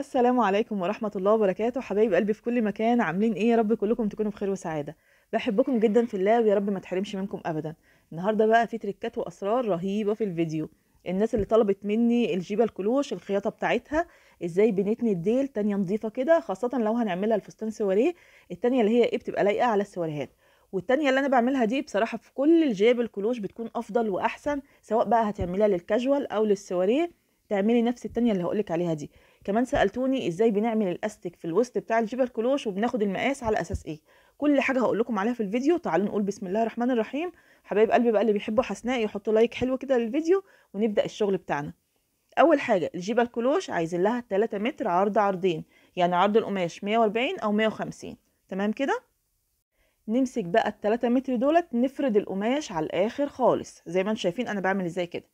السلام عليكم ورحمة الله وبركاته حبايب قلبي في كل مكان عاملين ايه يا رب كلكم تكونوا بخير وسعادة بحبكم جدا في الله ويا رب ما تحرمش منكم ابدا النهارده بقى في تريكات واسرار رهيبة في الفيديو الناس اللي طلبت مني الجيبه الكلوش الخياطه بتاعتها ازاي بنتني الديل تانية نظيفه كده خاصه لو هنعملها الفستان سواريه التانية اللي هي ايه بتبقى لايقه على السواريهات والتانية اللي انا بعملها دي بصراحه في كل الجيب الكلوش بتكون افضل واحسن سواء بقى هتعملها للكاجوال او للسواريه تعملي نفس التانية اللي هقولك عليها دي كمان سالتوني ازاي بنعمل الاستك في الوسط بتاع الجبل كلوش وبناخد المقاس على اساس ايه كل حاجه هقول لكم عليها في الفيديو تعالوا نقول بسم الله الرحمن الرحيم حبايب قلبي بقى اللي بيحبوا حسناء يحطوا لايك حلو كده للفيديو ونبدا الشغل بتاعنا اول حاجه الجبل كلوش عايزين لها 3 متر عرض عرضين يعني عرض القماش 140 او 150 تمام كده نمسك بقى التلاتة متر دولت نفرد القماش على الاخر خالص زي ما انتم شايفين انا بعمل ازاي كده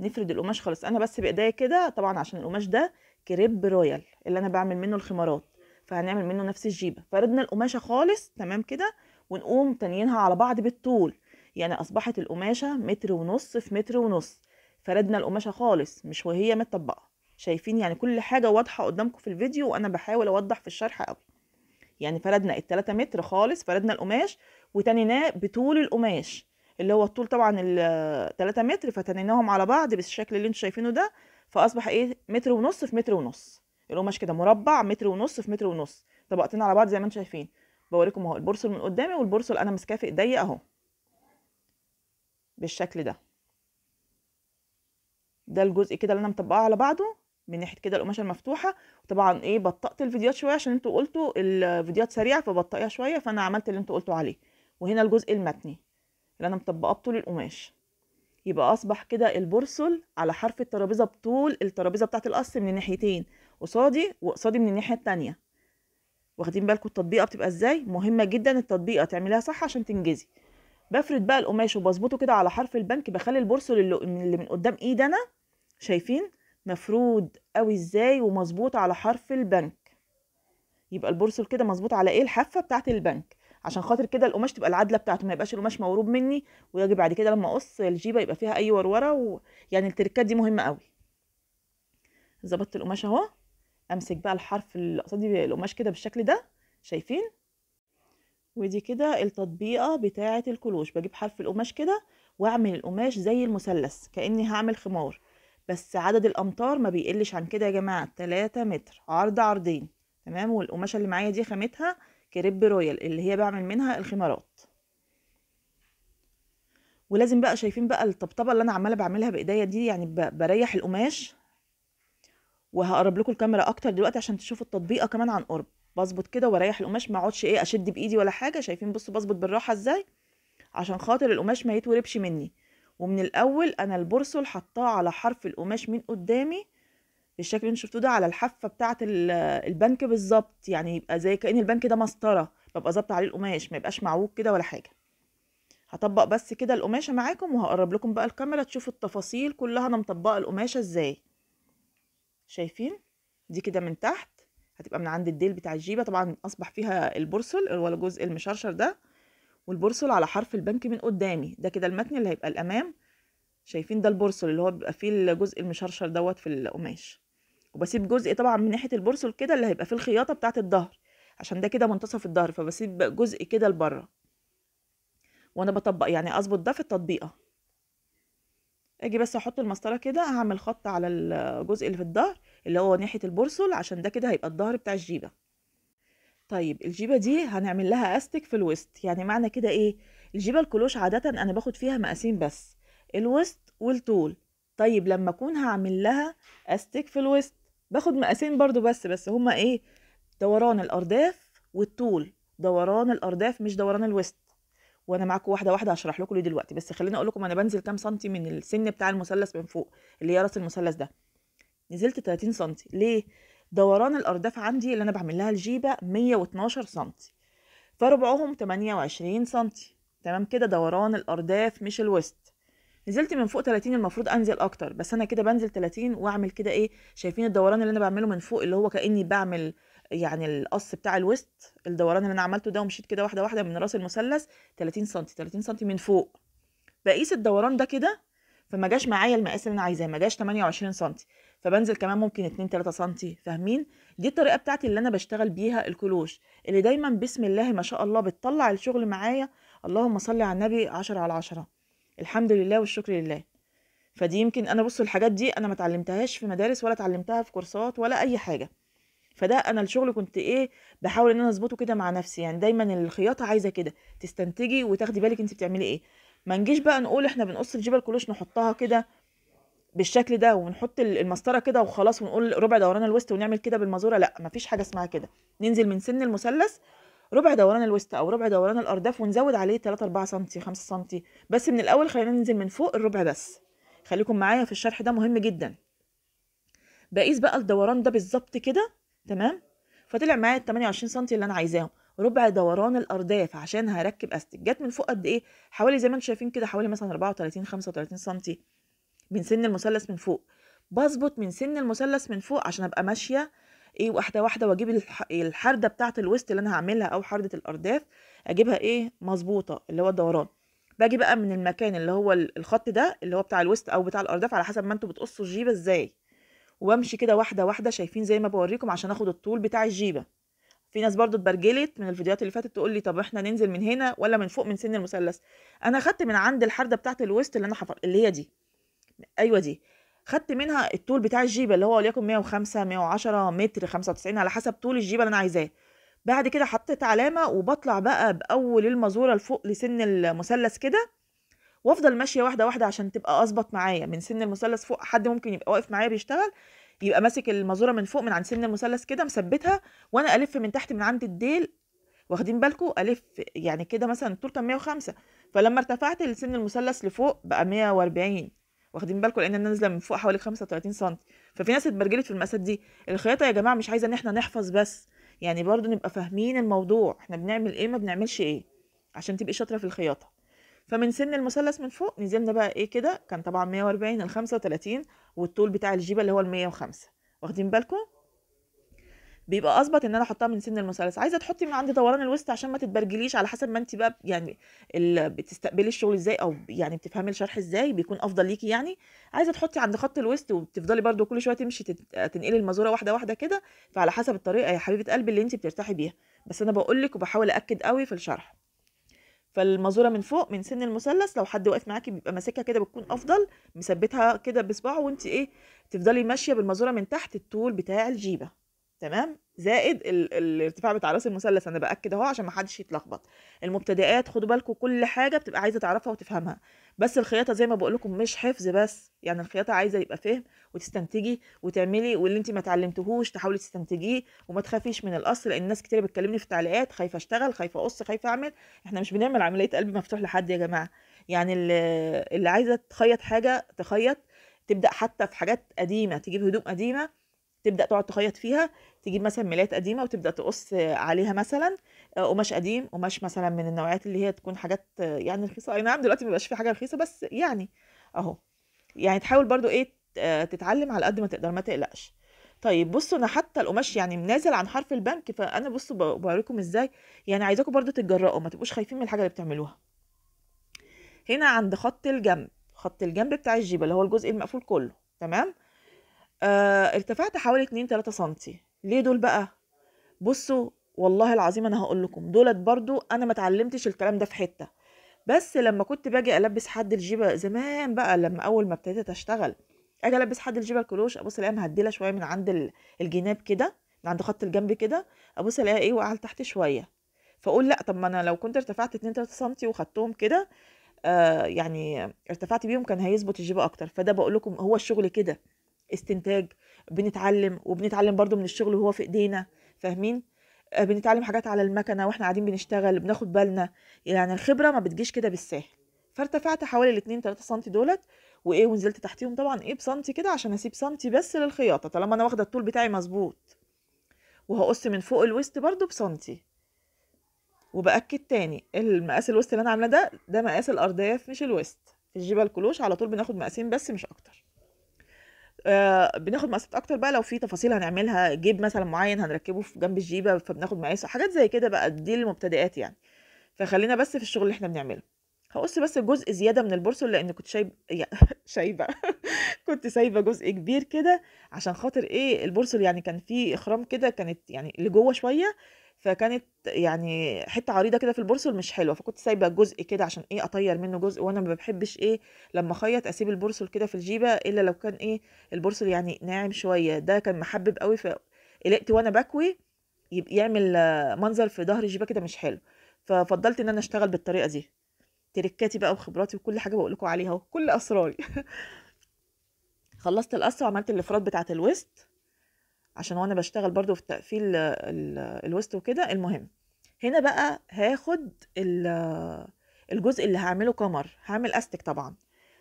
نفرد القماش خالص انا بس بايديا كده طبعا عشان القماش ده كريب رويال اللي انا بعمل منه الخمارات فهنعمل منه نفس الجيبه فردنا القماشه خالص تمام كده ونقوم تانيينها على بعض بالطول يعني اصبحت القماشه متر ونص في متر ونص فردنا القماشه خالص مش وهي متطبقه شايفين يعني كل حاجه واضحه قدامكم في الفيديو وانا بحاول اوضح في الشرح قوي يعني فردنا 3 متر خالص فردنا القماش وتنيناه بطول القماش اللي هو الطول طبعا 3 متر فتنيناهم على بعض بالشكل اللي انتوا شايفينه ده فاصبح ايه متر ونص في متر ونص القماش كده مربع متر ونص في متر ونص طبقتين على بعض زي ما انتم شايفين بوريكم اهو البرسل من قدامي والبرسل انا ماسكاه في ايديا اهو بالشكل ده ده الجزء كده اللي انا مطبقاه على بعضه من ناحيه كده القماشه المفتوحه وطبعا ايه بطأت الفيديوهات شويه عشان انتوا قلتوا الفيديوهات سريعه فبطقيها شويه فانا عملت اللي انتوا قلتوا عليه وهنا الجزء المتني اللي انا مطبقاه بطول القماش يبقى اصبح كده البرسل على حرف الترابيزه بطول الترابيزه بتاعه القص من الناحيتين قصادي وقصادي من الناحيه التانية واخدين بالكم التطبيقه بتبقى ازاي مهمه جدا التطبيقه تعمليها صح عشان تنجزي بفرد بقى القماش وبظبطه كده على حرف البنك بخلي البرسل اللي من قدام ايدي انا شايفين مفرود قوي ازاي ومظبوط على حرف البنك يبقى البرسل كده مظبوط على ايه الحافه بتاعه البنك عشان خاطر كده القماش تبقى العدله بتاعته ما يبقاش القماش مورود مني ويجي بعد كده لما اقص الجيبه يبقى فيها اي وروره ويعني التركات دي مهمه قوي ظبطت القماش اهو امسك بقى الحرف اللي قصدي القماش كده بالشكل ده شايفين ودي كده التطبيقه بتاعه الكلوش بجيب حرف القماش كده واعمل القماش زي المثلث كاني هعمل خمار بس عدد الامتار ما بيقلش عن كده يا جماعه 3 متر عرض عرضين تمام والقماشه اللي معايا دي خامتها كريب رويال اللي هي بعمل منها الخمارات ولازم بقى شايفين بقى الطبطبه اللي انا عماله بعملها بايديا دي يعني بريح القماش وهقرب لكم الكاميرا اكتر دلوقتي عشان تشوفوا التطبيقه كمان عن قرب بظبط كده واريح القماش ما اقعدش ايه اشد بايدي ولا حاجه شايفين بصوا بظبط بالراحه ازاي عشان خاطر القماش ما يتوربش مني ومن الاول انا البرسل حطاه على حرف القماش من قدامي الشكل اللي شفتوه ده على الحافه بتاعه البنك بالظبط يعني يبقى زي كأن البنك ده مسطره ببقى ظابطه عليه القماش ما يبقاش معوج كده ولا حاجه هطبق بس كده القماشه معاكم وهقرب لكم بقى الكاميرا تشوفوا التفاصيل كلها انا مطبقه القماشه ازاي شايفين دي كده من تحت هتبقى من عند الديل بتاع الجيبه طبعا اصبح فيها البرسل ولا جزء المشرشر ده والبرسل على حرف البنك من قدامي ده كده المتن اللي هيبقى الامام شايفين ده البرسل اللي هو بيبقى فيه الجزء المشرشر دوت في القماش وبسيب جزء طبعا من ناحيه البرسل كده اللي هيبقى في الخياطه بتاعه الظهر عشان ده كده منتصف الظهر فبسيب جزء كده لبره وانا بطبق يعني اظبط ده في التطبيقه اجي بس احط المسطره كده هعمل خط على الجزء اللي في الظهر اللي هو ناحيه البرسل عشان ده كده هيبقى الظهر بتاع الجيبه طيب الجيبه دي هنعمل لها استك في الوسط يعني معنى كده ايه الجيبه الكلوش عاده انا باخد فيها مقاسين بس الوسط والطول طيب لما اكون هعمل لها استك في الوسط باخد مقاسين برضو بس بس هما ايه دوران الارداف والطول دوران الارداف مش دوران الوسط وانا معاكم واحده واحده هشرح لكم ليه دلوقتي بس خليني اقول لكم انا بنزل كام سنتي من السن بتاع المثلث من فوق اللي هي راس المثلث ده نزلت 30 سنتي ليه دوران الارداف عندي اللي انا بعمل لها الجيبه 112 سنتي فربعهم 28 سنتي تمام كده دوران الارداف مش الوسط نزلت من فوق 30 المفروض انزل اكتر بس انا كده بنزل 30 واعمل كده ايه شايفين الدوران اللي انا بعمله من فوق اللي هو كاني بعمل يعني القص بتاع الوسط الدوران اللي انا عملته ده ومشيت كده واحده واحده من راس المثلث 30 سم 30 سم من فوق بقيس الدوران ده كده فما جاش معايا المقاس اللي انا عايزاه ما جاش 28 سم فبنزل كمان ممكن 2 3 سم فاهمين دي الطريقه بتاعتي اللي انا بشتغل بيها الكلوش اللي دايما بسم الله ما شاء الله بتطلع الشغل معايا اللهم صل على النبي 10 على 10 الحمد لله والشكر لله فدي يمكن انا بص الحاجات دي انا ما اتعلمتهاش في مدارس ولا اتعلمتها في كورسات ولا اي حاجه فده انا الشغل كنت ايه بحاول ان انا اظبطه كده مع نفسي يعني دايما الخياطه عايزه كده تستنتجي وتاخدي بالك انت بتعملي ايه ما نجيش بقى نقول احنا بنقص الجبل الكلوش نحطها كده بالشكل ده ونحط المسطره كده وخلاص ونقول ربع دوران الوسط ونعمل كده بالمازوره لا مفيش حاجه اسمها كده ننزل من سن المثلث ربع دوران الوسط او ربع دوران الارداف ونزود عليه 3 4 سم 5 سم بس من الاول خلينا ننزل من فوق الربع بس خليكم معايا في الشرح ده مهم جدا بقيس بقى الدوران ده بالظبط كده تمام فطلع معايا ال 28 سم اللي انا عايزاهم ربع دوران الارداف عشان هركب استك جت من فوق قد ايه حوالي زي ما انتم شايفين كده حوالي مثلا 34 35 سم من سن المثلث من فوق بظبط من سن المثلث من فوق عشان ابقى ماشيه ايه واحده واحده واجيب الحرده بتاعه الوسط اللي انا هعملها او حرده الارداف اجيبها ايه مظبوطه اللي هو الدوران باجي بقى من المكان اللي هو الخط ده اللي هو بتاع الوسط او بتاع الارداف على حسب ما انتوا بتقصوا الجيبه ازاي وبمشي كده واحده واحده شايفين زي ما بوريكم عشان اخد الطول بتاع الجيبه في ناس برضو اتبرجلت من الفيديوهات اللي فاتت تقول لي طب احنا ننزل من هنا ولا من فوق من سن المثلث انا خدت من عند الحرده بتاعه الوسط اللي انا حفر اللي هي دي ايوه دي خدت منها الطول بتاع الجيبه اللي هو وليكن 105 110 متر 95 على حسب طول الجيبه اللي انا عايزاه بعد كده حطيت علامه وبطلع بقى باول المزوره لفوق لسن المثلث كده وافضل ماشيه واحده واحده عشان تبقى اظبط معايا من سن المثلث فوق حد ممكن يبقى واقف معايا بيشتغل يبقى ماسك المزوره من فوق من عند سن المثلث كده مثبتها وانا الف من تحت من عند الديل واخدين بالكم الف يعني كده مثلا الطول كان 105 فلما ارتفعت لسن المثلث لفوق بقى 140 واخدين بالكم لان انا نازله من فوق حوالي 35 سم ففي ناس اتبرجلت في المقاسات دي الخياطه يا جماعه مش عايزه ان احنا نحفظ بس يعني برضو نبقى فاهمين الموضوع احنا بنعمل ايه ما بنعملش ايه عشان تبقي شاطره في الخياطه فمن سن المثلث من فوق نزلنا بقى ايه كده كان طبعا 140 ل 35 والطول بتاع الجيبه اللي هو ال 105 واخدين بالكم بيبقى اظبط ان انا احطها من سن المثلث عايزه تحطي من عند دوران الوسط عشان ما تتبرجليش على حسب ما انت بقى يعني بتستقبلي الشغل ازاي او يعني بتفهمي الشرح ازاي بيكون افضل ليكي يعني عايزه تحطي عند خط الوسط وبتفضلي برده كل شويه تمشي تنقلي المزوره واحده واحده كده فعلى حسب الطريقه يا حبيبه قلبي اللي انت بترتاحي بيها بس انا بقول لك وبحاول اكد قوي في الشرح فالمازوره من فوق من سن المثلث لو حد واقف معاكي بيبقى ماسكها كده بتكون افضل مثبتها كده بصباعه وانت ايه تفضلي ماشيه بالمازوره من تحت الطول بتاع الجيبه تمام زائد ال... الارتفاع بتاع راس المثلث انا باكد اهو عشان ما حدش يتلخبط المبتدئات خدوا بالكم كل حاجه بتبقى عايزه تعرفها وتفهمها بس الخياطه زي ما بقول لكم مش حفظ بس يعني الخياطه عايزه يبقى فهم وتستنتجي وتعملي واللي انت ما اتعلمتهوش تحاولي تستنتجيه وما تخافيش من القص لان ناس كتير بتكلمني في التعليقات خايفه اشتغل خايفه اقص خايفه اعمل احنا مش بنعمل عمليه قلب مفتوح لحد يا جماعه يعني اللي, اللي عايزه تخيط حاجه تخيط تبدا حتى في حاجات قديمه تجيب هدوم قديمه تبدا تقعد تخيط فيها تجيب مثلا ملايات قديمه وتبدا تقص عليها مثلا آه، قماش قديم قماش مثلا من النوعيات اللي هي تكون حاجات آه، يعني رخيصه اي نعم دلوقتي مبيبقاش في حاجه رخيصه بس يعني اهو يعني تحاول برضو ايه آه، تتعلم على قد ما تقدر ما تقلقش طيب بصوا انا حتى القماش يعني نازل عن حرف البنك فانا بصوا بوريكم ازاي يعني عايزاكم برضو تتجرأوا ما تبقوش خايفين من الحاجه اللي بتعملوها هنا عند خط الجنب خط الجنب بتاع الجيبه اللي هو الجزء المقفول كله تمام آه ارتفعت حوالي 2 3 سم ليه دول بقى بصوا والله العظيم انا هقول لكم دولت برضو انا ما اتعلمتش الكلام ده في حته بس لما كنت باجي البس حد الجيبه زمان بقى لما اول ما ابتديت اشتغل اجي البس حد الجيبه الكلوش ابص الاقيها مهدله شويه من عند الجناب كده من عند خط الجنب كده ابص الاقيها ايه وقعت لتحت شويه فاقول لا طب ما انا لو كنت ارتفعت 2 3 سم وخدتهم كده آه يعني ارتفعت بيهم كان هيظبط الجيبه اكتر فده بقول لكم هو الشغل كده استنتاج بنتعلم وبنتعلم برضو من الشغل وهو في ايدينا فاهمين آه، بنتعلم حاجات على المكنه واحنا قاعدين بنشتغل بناخد بالنا يعني الخبره ما بتجيش كده بالسهل فارتفعت حوالي الاتنين تلاتة سنتي دولت وايه ونزلت تحتيهم طبعا ايه بسنتي كده عشان اسيب سنتي بس للخياطه طالما انا واخده الطول بتاعي مظبوط وهقص من فوق الوسط برضو بسنتي وباكد تاني المقاس الوسط اللي انا عامله ده ده مقاس الارضيه مش الوسط في الجبل كلوش على طول بناخد مقاسين بس مش اكتر آه، بناخد مقاسات اكتر بقى لو في تفاصيل هنعملها جيب مثلا معين هنركبه في جنب الجيبه فبناخد مقاسه حاجات زي كده بقى دي المبتدئات يعني فخلينا بس في الشغل اللي احنا بنعمله هقص بس جزء زياده من البرسل لان كنت شايب شايبه كنت سايبه جزء كبير كده عشان خاطر ايه البرسل يعني كان فيه اخرام كده كانت يعني لجوه شويه فكانت يعني حته عريضه كده في البرسل مش حلوه فكنت سايبه جزء كده عشان ايه اطير منه جزء وانا ما بحبش ايه لما اخيط اسيب البرسل كده في الجيبه الا لو كان ايه البرسل يعني ناعم شويه ده كان محبب قوي فقلقت وانا بكوي يعمل منظر في ظهر الجيبه كده مش حلو ففضلت ان انا اشتغل بالطريقه دي تركاتي بقى وخبراتي وكل حاجه بقول لكم عليها وكل اسراري خلصت القصه وعملت الافراد بتاعه الوست عشان وانا بشتغل برضو في تقفيل الوسط وكده المهم هنا بقى هاخد الجزء اللي هعمله كمر هعمل استك طبعا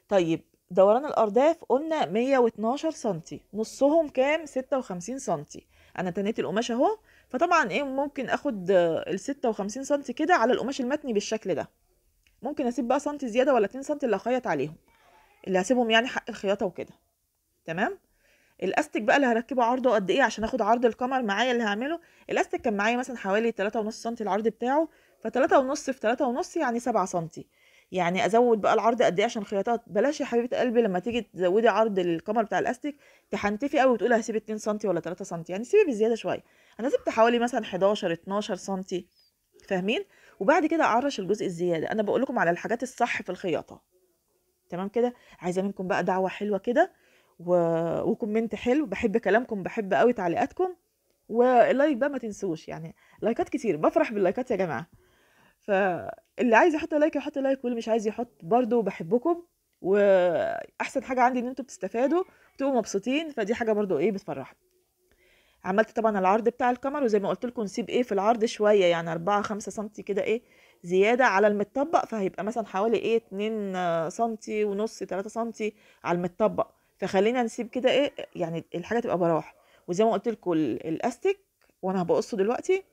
طيب دوران الارداف قلنا 112 سنتي نصهم كام 56 سنتي انا تنيت القماش اهو فطبعا ايه ممكن اخد ال 56 سنتي كده على القماش المتني بالشكل ده ممكن اسيب بقى سنتي زياده ولا 2 سنتي اللي هخيط عليهم اللي هسيبهم يعني حق الخياطه وكده تمام الاستك بقى اللي هركبه عرضه قد ايه عشان اخد عرض القمر معايا اللي هعمله الاستك كان معايا مثلا حوالي 3.5 سم العرض بتاعه ف3.5 في 3.5 يعني 7 سم يعني ازود بقى العرض قد ايه عشان خياطات بلاش يا حبيبه قلبي لما تيجي تزودي عرض للقمر بتاع الاستك تحنتفي قوي وتقولي هسيب 2 سم ولا 3 سم يعني سيبي بزياده شويه انا سبت حوالي مثلا 11 12 سم فاهمين وبعد كده اعرش الجزء الزياده انا بقول لكم على الحاجات الصح في الخياطه تمام كده عايزه منكم بقى دعوه حلوه كده و... وكومنت حلو بحب كلامكم بحب قوي تعليقاتكم واللايك بقى ما تنسوش يعني لايكات كتير بفرح باللايكات يا جماعه فاللي عايز يحط لايك يحط لايك واللي مش عايز يحط برضو بحبكم واحسن حاجه عندي ان انتم بتستفادوا بتبقوا مبسوطين فدي حاجه برضو ايه بتفرح عملت طبعا العرض بتاع الكاميرا وزي ما قلت لكم نسيب ايه في العرض شويه يعني 4 5 سم كده ايه زياده على المتطبق فهيبقى مثلا حوالي ايه 2 سم ونص 3 سم على المتطبق فخلينا نسيب كده ايه يعني الحاجه تبقى براح وزي ما قلت لكم الاستيك وانا بقصه دلوقتي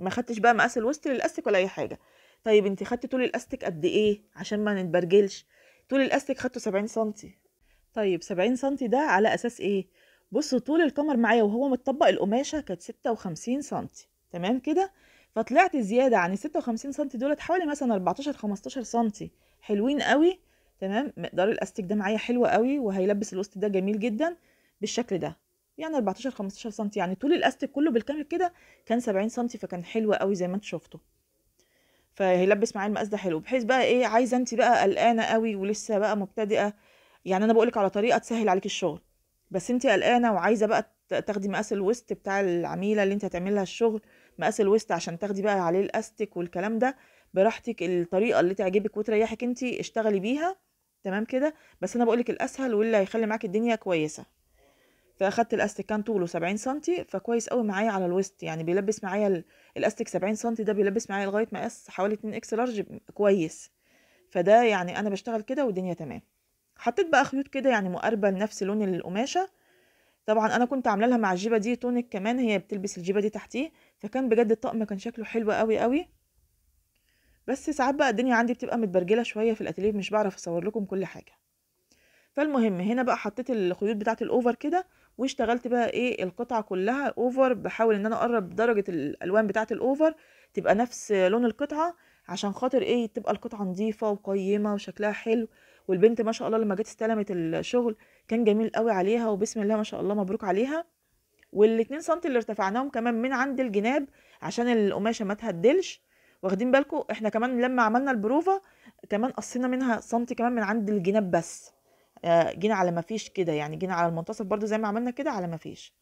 ما خدتش بقى مقاس الوسط للاستيك ولا اي حاجه طيب انت خدت طول الاستيك قد ايه عشان ما نتبرجلش طول الاستيك خدته 70 سم طيب 70 سم ده على اساس ايه بصوا طول القمر معايا وهو متطبق القماشه كانت 56 سم تمام كده فطلعت زياده عن ال 56 سم دولت حوالي مثلا 14 15 سم حلوين قوي تمام مقدار الاستيك ده معايا حلو قوي وهيلبس الوسط ده جميل جدا بالشكل ده يعني 14 15 سم يعني طول الاستيك كله بالكامل كده كان 70 سم فكان حلو قوي زي ما انت شفتوا فهيلبس معايا المقاس ده حلو بحيث بقى ايه عايزه انت بقى قلقانه قوي ولسه بقى مبتدئه يعني انا بقولك على طريقه تسهل عليك الشغل بس انت قلقانه وعايزه بقى تاخدي مقاس الوسط بتاع العميله اللي انت هتعملها الشغل مقاس الوسط عشان تاخدي بقى عليه الاستيك والكلام ده براحتك الطريقه اللي تعجبك وتريحك انت اشتغلي بيها تمام كده بس انا بقولك الاسهل واللي هيخلي معاك الدنيا كويسه فاخدت الاستك كان طوله 70 سم فكويس قوي معايا على الوسط يعني بيلبس معايا الاستك 70 سم ده بيلبس معايا لغايه مقاس حوالي 2 اكس لارج كويس فده يعني انا بشتغل كده والدنيا تمام حطيت بقى خيوط كده يعني مقاربه لنفس لون القماشه طبعا انا كنت عامله لها مع الجيبه دي تونك كمان هي بتلبس الجيبه دي تحتيه فكان بجد الطقم كان شكله حلو قوي قوي بس ساعات بقى الدنيا عندي بتبقى متبرجله شويه في الاتليف مش بعرف اصور لكم كل حاجه فالمهم هنا بقى حطيت الخيوط بتاعه الاوفر كده واشتغلت بقى ايه القطعه كلها اوفر بحاول ان انا اقرب درجه الالوان بتاعه الاوفر تبقى نفس لون القطعه عشان خاطر ايه تبقى القطعه نظيفه وقيمه وشكلها حلو والبنت ما شاء الله لما جت استلمت الشغل كان جميل قوي عليها وبسم الله ما شاء الله مبروك عليها والاتنين سنتي اللي ارتفعناهم كمان من عند الجناب عشان القماشه ما تهدلش واخدين بالكم احنا كمان لما عملنا البروفه كمان قصينا منها سنتي كمان من عند الجناب بس آه، جينا على ما فيش كده يعني جينا على المنتصف برضو زي ما عملنا كده على ما فيش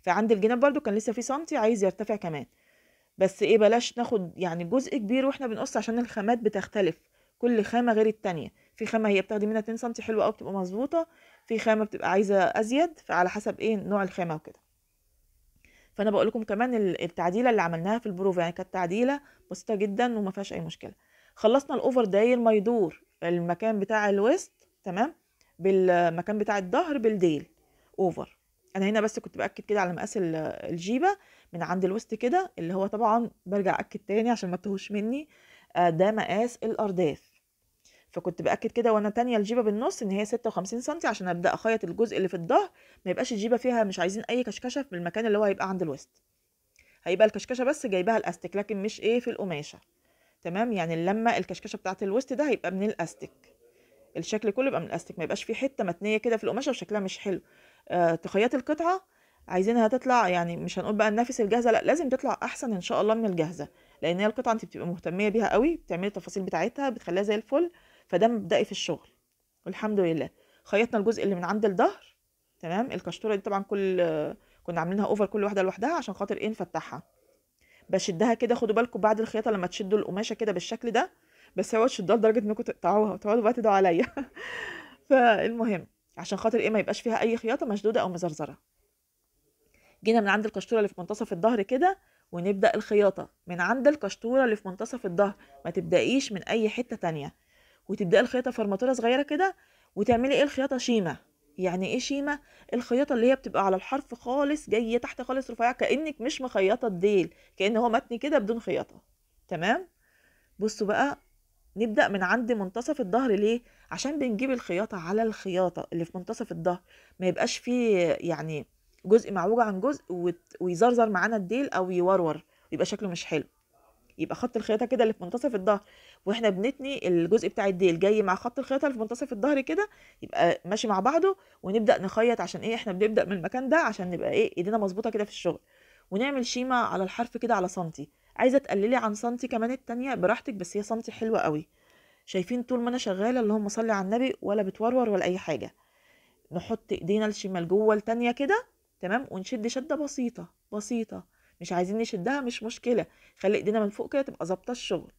فعند الجناب برضو كان لسه في سنتي عايز يرتفع كمان بس ايه بلاش ناخد يعني جزء كبير واحنا بنقص عشان الخامات بتختلف كل خامه غير التانية في خامه هي بتاخدي منها 2 سم حلوه او بتبقى مظبوطه في خامه بتبقى عايزه ازيد فعلى حسب ايه نوع الخامه وكده فانا بقول لكم كمان التعديله اللي عملناها في البروف يعني كانت تعديله بسيطه جدا وما فيهاش اي مشكله خلصنا الاوفر داير ما يدور المكان بتاع الويست تمام بالمكان بتاع الظهر بالديل اوفر انا هنا بس كنت باكد كده على مقاس الجيبه من عند الوسط كده اللي هو طبعا برجع اكد تاني عشان ما تهوش مني آه، ده مقاس الارداف فكنت باكد كده وانا تانية الجيبه بالنص ان هي 56 سم عشان ابدا اخيط الجزء اللي في الظهر ما يبقاش الجيبه فيها مش عايزين اي كشكشه في المكان اللي هو هيبقى عند الوسط هيبقى الكشكشه بس جايباها الاستك لكن مش ايه في القماشه تمام يعني لما الكشكشه بتاعه الوسط ده هيبقى من الاستك الشكل كله يبقى من الاستك ما يبقاش في حته متنيه كده في القماشه وشكلها مش حلو آه تخيط القطعه عايزينها تطلع يعني مش هنقول بقى النفس الجاهزه لا لازم تطلع احسن ان شاء الله من الجاهزه لان هي القطعه انت بتبقى مهتميه بيها قوي بتعملي التفاصيل بتاعتها بتخليها زي الفل فده مبدئي في الشغل والحمد لله خيطنا الجزء اللي من عند الظهر تمام القشطوره دي طبعا كل كنا عاملينها اوفر كل واحده لوحدها عشان خاطر ايه نفتحها بشدها كده خدوا بالكم بعد الخياطه لما تشدوا القماشه كده بالشكل ده بس هو تشدها لدرجه انكم تقطعوها وتقعدوا بقى تدعوا عليا فالمهم عشان خاطر ايه ما يبقاش فيها اي خياطه مشدوده او مزرزره جينا من عند القشطوره اللي في منتصف الظهر كده ونبدا الخياطه من عند القشطوره اللي في منتصف الظهر ما تبدايش من اي حته تانية وتبداي الخياطه فرماتوره صغيره كده وتعملي ايه الخياطه شيمه يعني ايه شيمه الخياطه اللي هي بتبقى على الحرف خالص جايه تحت خالص رفيعه كانك مش مخيطه الديل كان هو متني كده بدون خياطه تمام بصوا بقى نبدا من عند منتصف الظهر ليه عشان بنجيب الخياطه على الخياطه اللي في منتصف الظهر ما يبقاش فيه يعني جزء معوج عن جزء ويزرزر معانا الديل او يورور يبقى شكله مش حلو يبقى خط الخياطه كده اللي في منتصف الظهر واحنا بنتني الجزء بتاع الديل جاي مع خط الخياطه اللي في منتصف الظهر كده يبقى ماشي مع بعضه ونبدا نخيط عشان ايه احنا بنبدا من المكان ده عشان نبقى ايه ايدينا مظبوطه كده في الشغل ونعمل شيمه على الحرف كده على سنتي عايزه تقللي عن سنتي كمان الثانيه براحتك بس هي سنتي حلوه قوي شايفين طول ما انا شغاله اللهم صل على النبي ولا بتورور ولا اي حاجه نحط ايدينا الشمال جوه الثانيه كده تمام ونشد شده بسيطه بسيطه مش عايزين نشدها مش مشكله خلي ايدينا من فوق كده تبقى ظابطه الشغل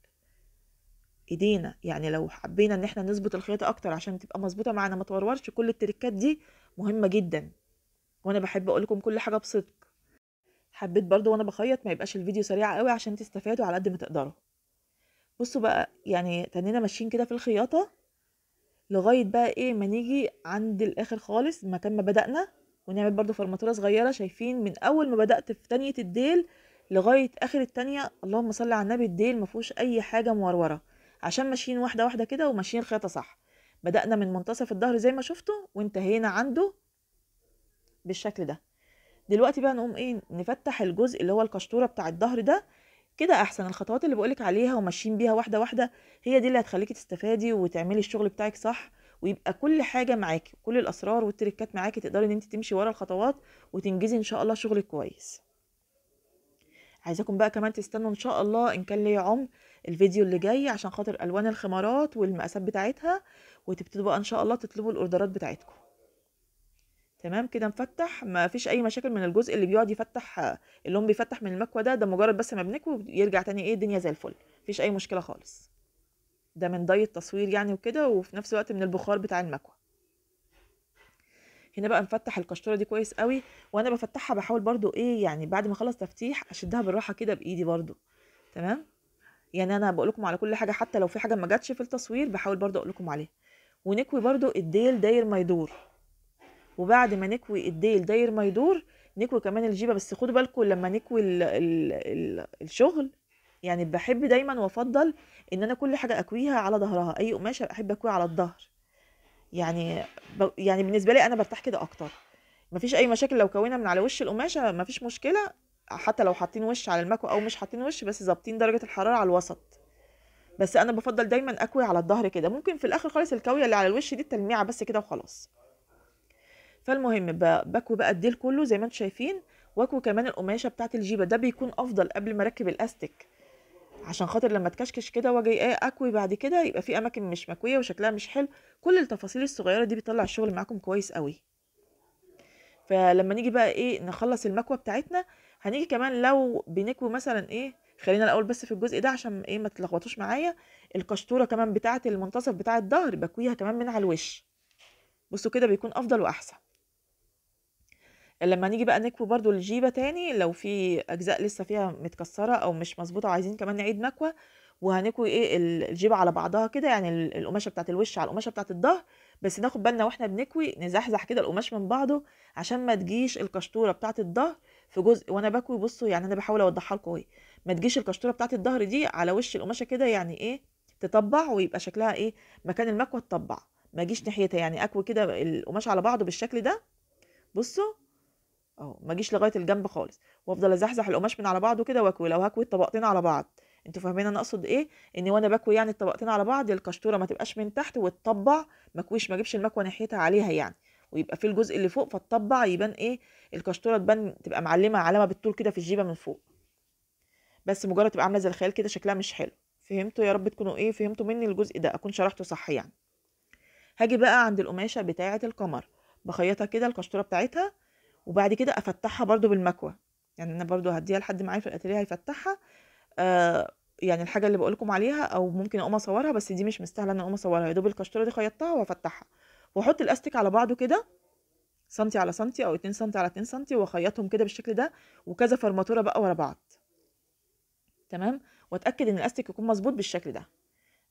ايدينا يعني لو حبينا ان احنا نظبط الخياطه اكتر عشان تبقى مظبوطه معانا ما تورورش كل التريكات دي مهمه جدا وانا بحب اقول لكم كل حاجه بصدق حبيت برضو وانا بخيط ما يبقاش الفيديو سريع قوي عشان تستفادوا على قد ما تقدروا بصوا بقى يعني تنينا ماشيين كده في الخياطه لغايه بقى ايه ما نيجي عند الاخر خالص مكان ما بدانا ونعمل برضو فرماتوره صغيره شايفين من اول ما بدات في تانية الديل لغايه اخر التانية اللهم صل على النبي الديل ما فيهوش اي حاجه مورورة عشان ماشيين واحده واحده كده وماشيين خياطه صح بدانا من منتصف الظهر زي ما شفتوا وانتهينا عنده بالشكل ده دلوقتي بقى نقوم ايه نفتح الجزء اللي هو القشطوره بتاع الظهر ده كده احسن الخطوات اللي بقولك عليها وماشيين بيها واحده واحده هي دي اللي هتخليكي تستفادي وتعملي الشغل بتاعك صح ويبقى كل حاجه معاكي كل الاسرار والتركات معاكي تقدري ان انت تمشي ورا الخطوات وتنجزي ان شاء الله شغلك كويس عايزاكم بقى كمان تستنوا ان شاء الله ان كان لي عمر الفيديو اللي جاي عشان خاطر الوان الخمارات والمقاسات بتاعتها وتبتدوا بقى ان شاء الله تطلبوا الاوردرات بتاعتكم تمام كده مفتح ما فيش اي مشاكل من الجزء اللي بيقعد يفتح اللون بيفتح من المكوى ده ده مجرد بس ما بنكوي يرجع تاني ايه الدنيا زي الفل مفيش اي مشكله خالص ده من ضي التصوير يعني وكده وفي نفس الوقت من البخار بتاع المكوى هنا بقى نفتح القشطوره دي كويس قوي وانا بفتحها بحاول برضو ايه يعني بعد ما اخلص تفتيح اشدها بالراحه كده بايدي برضو تمام يعني انا بقول لكم على كل حاجه حتى لو في حاجه ما جاتش في التصوير بحاول برضو اقول لكم عليها ونكوي برضو الديل داير ما يدور وبعد ما نكوي الديل داير ما يدور نكوي كمان الجيبه بس خدوا بالكم لما نكوي الـ الـ الـ الشغل يعني بحب دايما وافضل ان انا كل حاجه اكويها على ظهرها اي قماشه احب اكويها على الظهر يعني ب... يعني بالنسبه لي انا برتاح كده اكتر مفيش اي مشاكل لو كوينا من على وش القماشه مفيش مشكله حتى لو حاطين وش على المكوى او مش حاطين وش بس ظابطين درجه الحراره على الوسط بس انا بفضل دايما اكوي على الظهر كده ممكن في الاخر خالص الكاويه اللي على الوش دي التلميعه بس كده وخلاص فالمهم بكوي بقى الديل كله زي ما انتم شايفين واكوي كمان القماشه بتاعه الجيبه ده بيكون افضل قبل ما اركب الاستك عشان خاطر لما تكشكش كده واجي ايه اكوي بعد كده يبقى في اماكن مش مكويه وشكلها مش حلو كل التفاصيل الصغيره دي بتطلع الشغل معاكم كويس قوي فلما نيجي بقى ايه نخلص المكوه بتاعتنا هنيجي كمان لو بنكوي مثلا ايه خلينا الاول بس في الجزء ده عشان ايه ما تتلخبطوش معايا القشطوره كمان بتاعه المنتصف بتاع الظهر بكويها كمان من على الوش بصوا كده بيكون افضل واحسن لما نيجي بقى نكوي برضو الجيبة تاني لو في أجزاء لسه فيها متكسرة أو مش مظبوطة وعايزين كمان نعيد نكوة وهنكوي ايه الجيبة على بعضها كده يعني القماشة بتاعت الوش على القماشة بتاعت الظهر بس ناخد بالنا واحنا بنكوي نزحزح كده القماش من بعضه عشان ما تجيش القشطورة بتاعت الظهر في جزء وانا بكوي بصوا يعني انا بحاول اوضحها لكم ايه ما تجيش القشطوره بتاعت الظهر دي على وش القماشه كده يعني ايه تطبع ويبقى شكلها ايه مكان المكوه تطبع ما اجيش ناحيتها يعني اكوي كده القماش على بعضه بالشكل ده بصوا اهو ما اجيش لغايه الجنب خالص وافضل ازحزح القماش من على بعضه كده واكوي لو هكوي الطبقتين على بعض انتوا فاهمين انا اقصد ايه ان وانا بكوي يعني الطبقتين على بعض القشطوره ما تبقاش من تحت وتطبع ما كويش ما اجيبش المكوه ناحيتها عليها يعني ويبقى في الجزء اللي فوق فتطبع يبان ايه القشطوره تبان تبقى معلمه علامه بالطول كده في الجيبه من فوق بس مجرد تبقى عامله زي الخيال كده شكلها مش حلو فهمتوا يا رب تكونوا ايه فهمتوا مني الجزء ده اكون شرحته صح يعني هاجي بقى عند القماشه بتاعه القمر بخيطها كده القشطوره بتاعتها وبعد كده افتحها برضو بالمكوى يعني انا برضو هديها لحد معايا في الاتيليه هيفتحها آه يعني الحاجه اللي بقولكم عليها او ممكن اقوم اصورها بس دي مش مستاهله ان اقوم اصورها يا دوب القشطره دي خيطتها وافتحها واحط الاستيك على بعضه كده سنتي على سنتي او 2 سنتي على 2 سنتي واخيطهم كده بالشكل ده وكذا فرماتوره بقى ورا بعض تمام واتاكد ان الاستيك يكون مظبوط بالشكل ده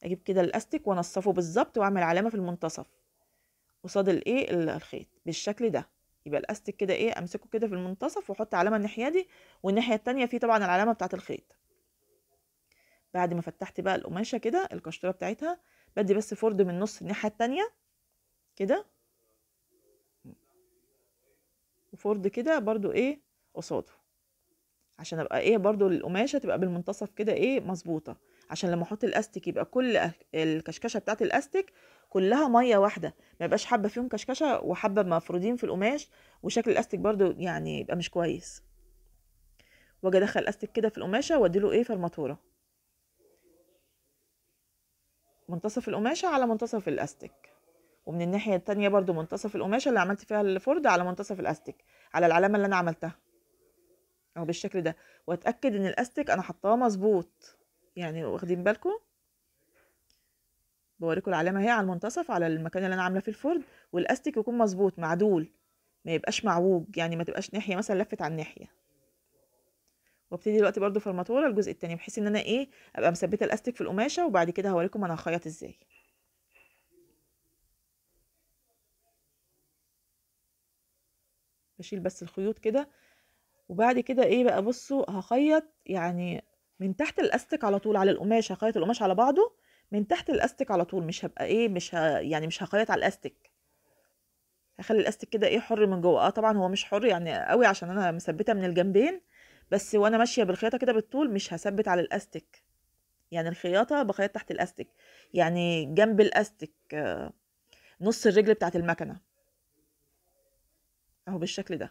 اجيب كده الاستيك وانصفه بالظبط واعمل علامه في المنتصف قصاد الايه الخيط بالشكل ده يبقى الاستك كده ايه امسكه كده في المنتصف واحط علامه الناحيه دي والناحيه التانية فيه طبعا العلامه بتاعه الخيط بعد ما فتحت بقى القماشه كده القشطره بتاعتها بدي بس فرد من النص الناحيه التانية كده وفرد كده برضو ايه قصاده عشان ابقى ايه برضو القماشه تبقى بالمنتصف كده ايه مظبوطه عشان لما احط الاستك يبقى كل الكشكشه بتاعت الاستك كلها ميه واحده ما يبقاش حبه فيهم كشكشه وحبه مفرودين في القماش وشكل الاستك برضو يعني يبقى مش كويس واجي ادخل الاستك كده في القماشه واديله ايه في الماتوره منتصف القماشه على منتصف الاستك ومن الناحيه التانية برضو منتصف القماشه اللي عملت فيها الفرد على منتصف الاستك على العلامه اللي انا عملتها او بالشكل ده واتاكد ان الاستك انا حطاه مظبوط يعني واخدين بالكم بوريكم العلامه اهي على المنتصف على المكان اللي انا عامله فيه الفرد والاستيك يكون مظبوط معدول ما يبقاش معوج يعني ما تبقاش ناحيه مثلا لفت على الناحيه وابتدي دلوقتي برضو في الماتوره الجزء التاني بحيث ان انا ايه ابقى مثبته الاستيك في القماشه وبعد كده هوريكم انا هخيط ازاي بشيل بس الخيوط كده وبعد كده ايه بقى بصوا هخيط يعني من تحت الاستيك على طول على القماشه هخيط القماش على بعضه من تحت الاستك على طول مش هبقى ايه مش ه... يعني مش هخيط على الاستك هخلي الاستك كده ايه حر من جوه اه طبعا هو مش حر يعني قوي عشان انا مثبته من الجنبين بس وانا ماشيه بالخياطه كده بالطول مش هثبت على الاستك يعني الخياطه بخيط تحت الاستك يعني جنب الاستك آه، نص الرجل بتاعت المكنه اهو بالشكل ده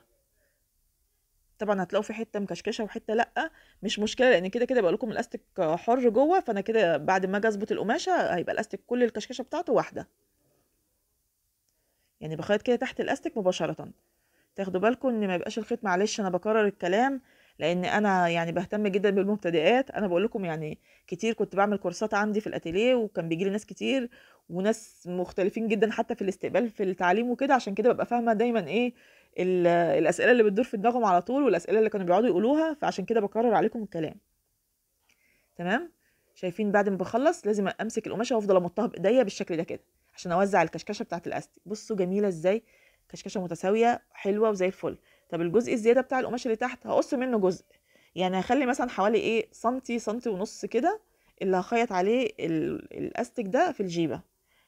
طبعا هتلاقوا في حته مكشكشه وحته لا مش مشكله لان كده كده بقول لكم الاستك حر جوه فانا كده بعد ما اجي اظبط القماشه هيبقى الاستك كل الكشكشه بتاعته واحده يعني بخيط كده تحت الاستك مباشره تاخدوا بالكم ان ما يبقاش الخيط معلش انا بكرر الكلام لان انا يعني بهتم جدا بالمبتدئات انا بقول لكم يعني كتير كنت بعمل كورسات عندي في الاتيليه وكان بيجي لي ناس كتير وناس مختلفين جدا حتى في الاستقبال في التعليم وكده عشان كده ببقى فاهمه دايما ايه الاسئله اللي بتدور في دماغهم على طول والاسئله اللي كانوا بيقعدوا يقولوها فعشان كده بكرر عليكم الكلام تمام شايفين بعد ما بخلص لازم امسك القماشه وافضل امطها بايديا بالشكل ده كده عشان اوزع الكشكشه بتاعه الاستي بصوا جميله ازاي كشكشه متساويه حلوه وزي الفل طب الجزء الزياده بتاع القماشه اللي تحت هقص منه جزء يعني هخلي مثلا حوالي ايه سنتي سنتي ونص كده اللي هخيط عليه الاستك ده في الجيبه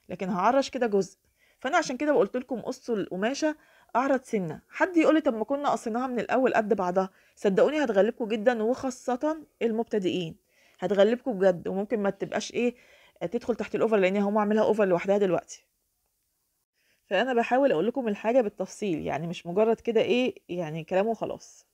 لكن هعرش كده جزء فانا عشان كده بقولت لكم قصوا القماشه اعرض سنه حد يقول لي طب ما كنا قصيناها من الاول قد بعضها صدقوني هتغلبكم جدا وخاصه المبتدئين هتغلبكم بجد وممكن ما تبقاش ايه تدخل تحت الاوفر لان هم عاملها اوفر لوحدها دلوقتي فانا بحاول اقول لكم الحاجه بالتفصيل يعني مش مجرد كده ايه يعني كلام وخلاص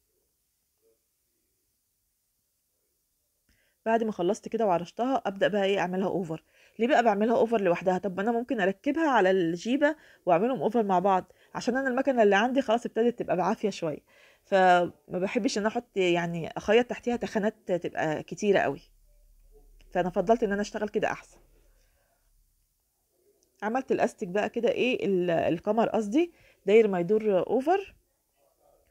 بعد ما خلصت كده وعرشتها ابدا بقى ايه اعملها اوفر ليه بقى بعملها اوفر لوحدها طب ما انا ممكن اركبها على الجيبه واعملهم اوفر مع بعض عشان انا المكنه اللي عندي خلاص ابتدت تبقى بعافيه شويه فما بحبش ان احط يعني اخيط تحتيها تخانات تبقى كتيره قوي فانا فضلت ان انا اشتغل كده احسن عملت الاستك بقى كده ايه القمر قصدي داير ما يدور اوفر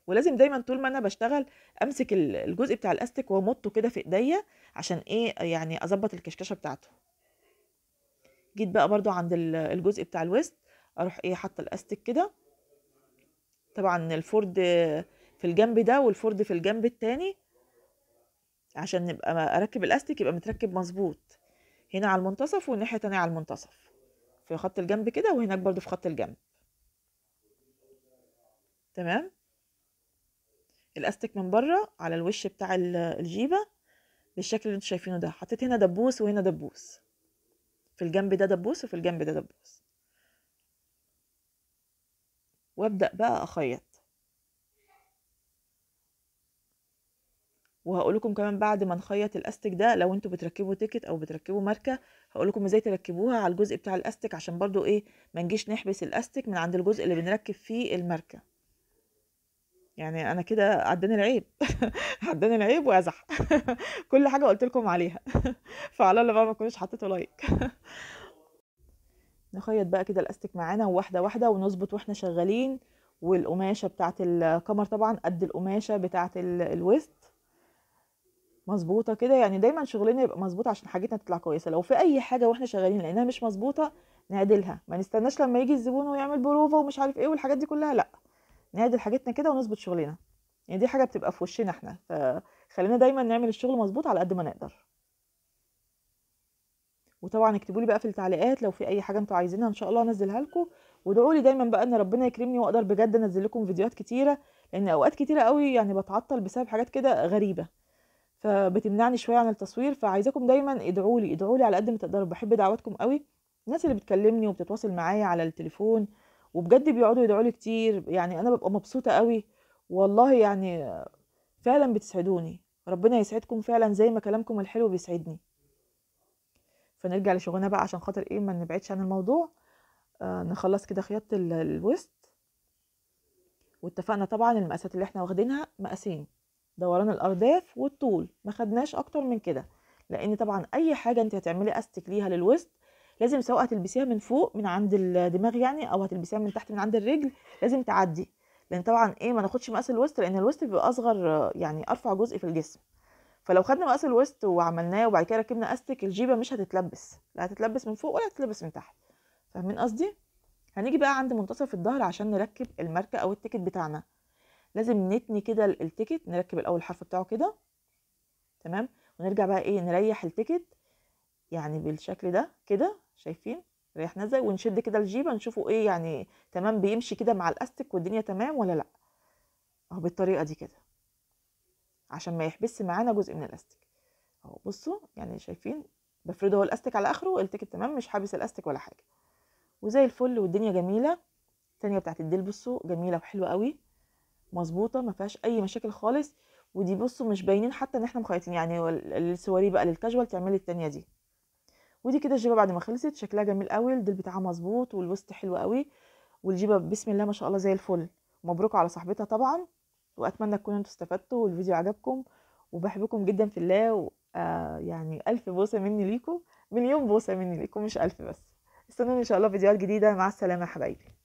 ولازم دايما طول ما انا بشتغل امسك الجزء بتاع الاستك وامطه كده في ايديا عشان ايه يعني اظبط الكشكشه بتاعته جيت بقى برضو عند الجزء بتاع الويست اروح ايه حاطه الاستك كده طبعا الفورد في الجنب ده والفورد في الجنب التاني عشان نبقى اركب الاستك يبقى متركب مظبوط هنا على المنتصف والناحيه التانيه على المنتصف في خط الجنب كده وهناك برضو في خط الجنب تمام الاستك من بره على الوش بتاع الجيبه بالشكل اللي انتوا شايفينه ده حطيت هنا دبوس وهنا دبوس في الجنب ده دبوس وفي الجنب ده دبوس وابدأ بقى أخيط وهقول لكم كمان بعد ما نخيط الاستك ده لو انتوا بتركبوا تيكت او بتركبوا ماركه هقول لكم ازاي تركبوها على الجزء بتاع الاستك عشان برضو ايه ما نجيش نحبس الاستك من عند الجزء اللي بنركب فيه الماركه يعني انا كده عداني العيب عداني العيب وازح كل حاجه قلت لكم عليها فعلى الله بقى ما كنتش حطيته لايك نخيط بقى كده الاستك معانا واحده واحده ونظبط واحنا شغالين والقماشه بتاعه القمر طبعا قد القماشه بتاعه الوست مظبوطه كده يعني دايما شغلنا يبقى مظبوط عشان حاجتنا تطلع كويسه لو في اي حاجه واحنا شغالين لانها مش مظبوطه نعدلها ما نستناش لما يجي الزبون ويعمل بروفه ومش عارف ايه والحاجات دي كلها لا نعدل حاجتنا كده ونظبط شغلنا يعني دي حاجه بتبقى في وشنا احنا فخلينا دايما نعمل الشغل مظبوط على قد ما نقدر وطبعا اكتبوا لي بقى في التعليقات لو في اي حاجه انتوا عايزينها ان شاء الله انزلها لكم وادعوا لي دايما بقى ان ربنا يكرمني واقدر بجد انزل لكم فيديوهات كتيره لان اوقات كتيره قوي يعني بتعطل بسبب حاجات كده غريبه فبتمنعني شويه عن التصوير فعايزاكم دايما ادعوا لي ادعوا لي على قد ما تقدروا بحب دعواتكم قوي الناس اللي بتكلمني وبتتواصل معايا على التليفون وبجد بيقعدوا يدعوا لي كتير يعني انا ببقى مبسوطه قوي والله يعني فعلا بتسعدوني ربنا يسعدكم فعلا زي ما كلامكم الحلو بيسعدني فنرجع لشغلنا بقى عشان خاطر ايه ما نبعدش عن الموضوع آه نخلص كده خياطه الوسط واتفقنا طبعا المقاسات اللي احنا واخدينها مقاسين دوران الارداف والطول ما خدناش اكتر من كده لان طبعا اي حاجه انت هتعملي استك ليها للوسط لازم سواء هتلبسيها من فوق من عند الدماغ يعني او هتلبسيها من تحت من عند الرجل لازم تعدي لان طبعا ايه ما ناخدش مقاس الوسط لان الوسط بيبقى اصغر يعني ارفع جزء في الجسم فلو خدنا مقاس الوسط وعملناه وبعد كده ركبنا استك الجيبه مش هتتلبس لا هتتلبس من فوق ولا هتتلبس من تحت فاهمين قصدي هنيجي بقى عند منتصف الظهر عشان نركب الماركه او التيكت بتاعنا لازم نتني كده التيكت نركب الاول حرف بتاعه كده تمام ونرجع بقى ايه نريح التيكت يعني بالشكل ده كده شايفين ريحنا ازاي ونشد كده الجيبه نشوفه ايه يعني تمام بيمشي كده مع الاستك والدنيا تمام ولا لا اهو بالطريقه دي كده عشان ما يحبس معانا جزء من الاستك اهو بصوا يعني شايفين بفرد هو الاستك على اخره التكت تمام مش حابس الاستك ولا حاجه وزي الفل والدنيا جميله التانيه بتاعت الديل بصوا جميله وحلوه قوي مظبوطه ما فيهاش اي مشاكل خالص ودي بصوا مش باينين حتى ان احنا مخيطين يعني السواري بقى للكاجوال تعملي التانيه دي ودي كده الجيبه بعد ما خلصت شكلها جميل قوي الديل بتاعها مظبوط والوسط حلو قوي والجيبه بسم الله ما شاء الله زي الفل مبروك على صاحبتها طبعا واتمنى تكونوا انتوا استفدتوا والفيديو عجبكم وبحبكم جدا في الله و... آه يعني الف بوسه مني ليكم مليون بوسه مني ليكم مش الف بس استنوني ان شاء الله فيديوهات جديده مع السلامه يا حبايبي